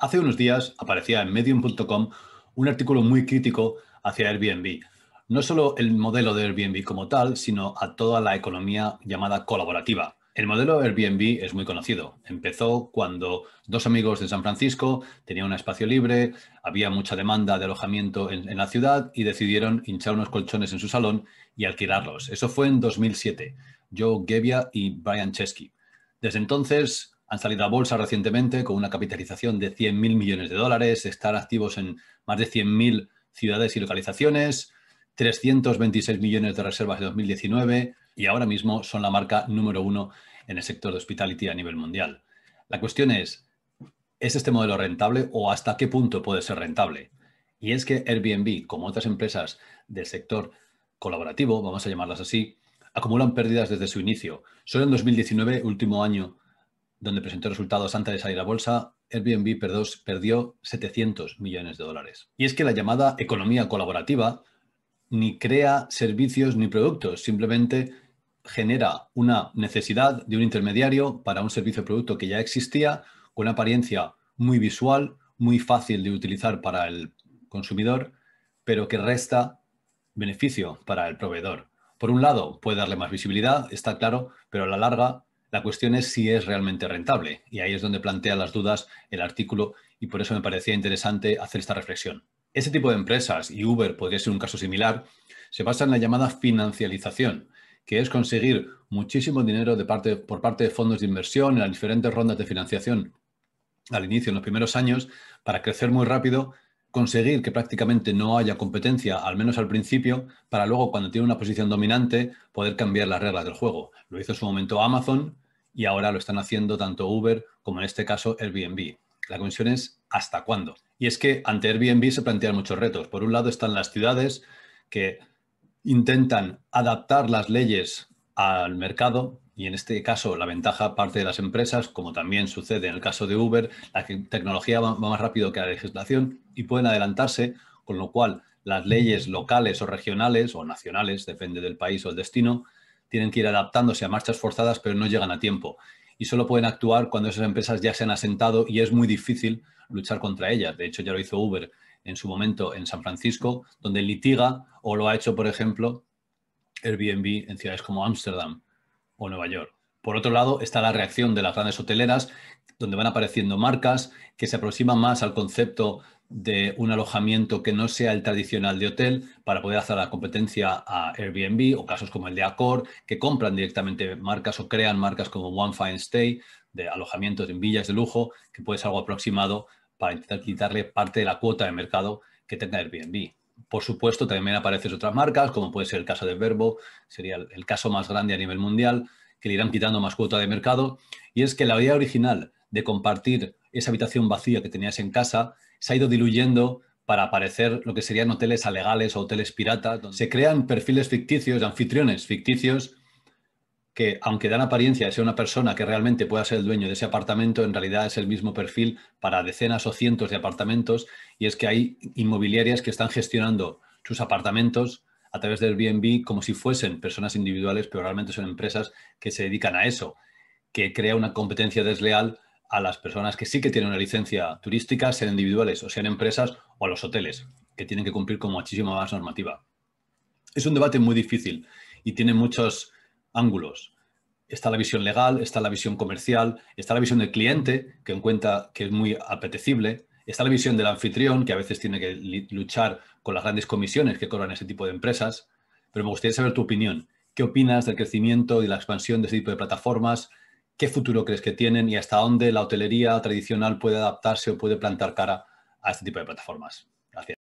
Hace unos días aparecía en medium.com un artículo muy crítico hacia Airbnb. No solo el modelo de Airbnb como tal, sino a toda la economía llamada colaborativa. El modelo Airbnb es muy conocido. Empezó cuando dos amigos de San Francisco tenían un espacio libre, había mucha demanda de alojamiento en, la ciudad y decidieron hinchar unos colchones en su salón y alquilarlos. Eso fue en 2007. Joe Gebbia y Brian Chesky. Desde entonces han salido a bolsa recientemente con una capitalización de 100.000 millones de dólares, están activos en más de 100.000 ciudades y localizaciones, 326 millones de reservas de 2019 y ahora mismo son la marca número uno en el sector de hospitality a nivel mundial. La cuestión es, ¿es este modelo rentable o hasta qué punto puede ser rentable? Y es que Airbnb, como otras empresas del sector colaborativo, vamos a llamarlas así, acumulan pérdidas desde su inicio. Solo en 2019, último año donde presentó resultados antes de salir a bolsa, Airbnb perdió 700 millones de dólares. Y es que la llamada economía colaborativa ni crea servicios ni productos, simplemente genera una necesidad de un intermediario para un servicio o producto que ya existía, con una apariencia muy visual, muy fácil de utilizar para el consumidor, pero que resta beneficio para el proveedor. Por un lado, puede darle más visibilidad, está claro, pero a la larga la cuestión es si es realmente rentable y ahí es donde plantea las dudas el artículo y por eso me parecía interesante hacer esta reflexión. Ese tipo de empresas, y Uber podría ser un caso similar, se basa en la llamada financialización, que es conseguir muchísimo dinero de parte, por parte de fondos de inversión en las diferentes rondas de financiación al inicio, en los primeros años, para crecer muy rápido, conseguir que prácticamente no haya competencia, al menos al principio, para luego cuando tiene una posición dominante poder cambiar las reglas del juego. Lo hizo en su momento Amazon y ahora lo están haciendo tanto Uber como en este caso Airbnb. La cuestión es hasta cuándo. Y es que ante Airbnb se plantean muchos retos. Por un lado están las ciudades que intentan adaptar las leyes al mercado y en este caso la ventaja parte de las empresas, como también sucede en el caso de Uber, la tecnología va más rápido que la legislación y pueden adelantarse, con lo cual las leyes locales o regionales o nacionales, depende del país o el destino, tienen que ir adaptándose a marchas forzadas, pero no llegan a tiempo. Y solo pueden actuar cuando esas empresas ya se han asentado y es muy difícil luchar contra ellas. De hecho, ya lo hizo Uber en su momento en San Francisco, donde litiga, o lo ha hecho, por ejemplo, Airbnb en ciudades como Ámsterdam o Nueva York. Por otro lado, está la reacción de las grandes hoteleras, donde van apareciendo marcas que se aproximan más al concepto de un alojamiento que no sea el tradicional de hotel para poder hacer la competencia a Airbnb o casos como el de Accor, que compran directamente marcas o crean marcas como One Fine Stay, de alojamientos en villas de lujo, que puede ser algo aproximado para intentar quitarle parte de la cuota de mercado que tenga Airbnb. Por supuesto, también aparecen otras marcas, como puede ser el caso de Verbo, sería el caso más grande a nivel mundial, que le irán quitando más cuota de mercado, y es que la idea original de compartir esa habitación vacía que tenías en casa se ha ido diluyendo para aparecer lo que serían hoteles alegales o hoteles piratas. donde Se crean perfiles ficticios, anfitriones ficticios, que aunque dan apariencia de ser una persona que realmente pueda ser el dueño de ese apartamento, en realidad es el mismo perfil para decenas o cientos de apartamentos, y es que hay inmobiliarias que están gestionando sus apartamentos a través del BNB, como si fuesen personas individuales, pero realmente son empresas que se dedican a eso, que crea una competencia desleal a las personas que sí que tienen una licencia turística, sean individuales o sean empresas, o a los hoteles, que tienen que cumplir con muchísima más normativa. Es un debate muy difícil y tiene muchos ángulos. Está la visión legal, está la visión comercial, está la visión del cliente, que encuentra que es muy apetecible, está la visión del anfitrión, que a veces tiene que luchar con las grandes comisiones que cobran ese tipo de empresas, pero me gustaría saber tu opinión. ¿Qué opinas del crecimiento y la expansión de ese tipo de plataformas? ¿Qué futuro crees que tienen y hasta dónde la hotelería tradicional puede adaptarse o puede plantar cara a este tipo de plataformas? Gracias.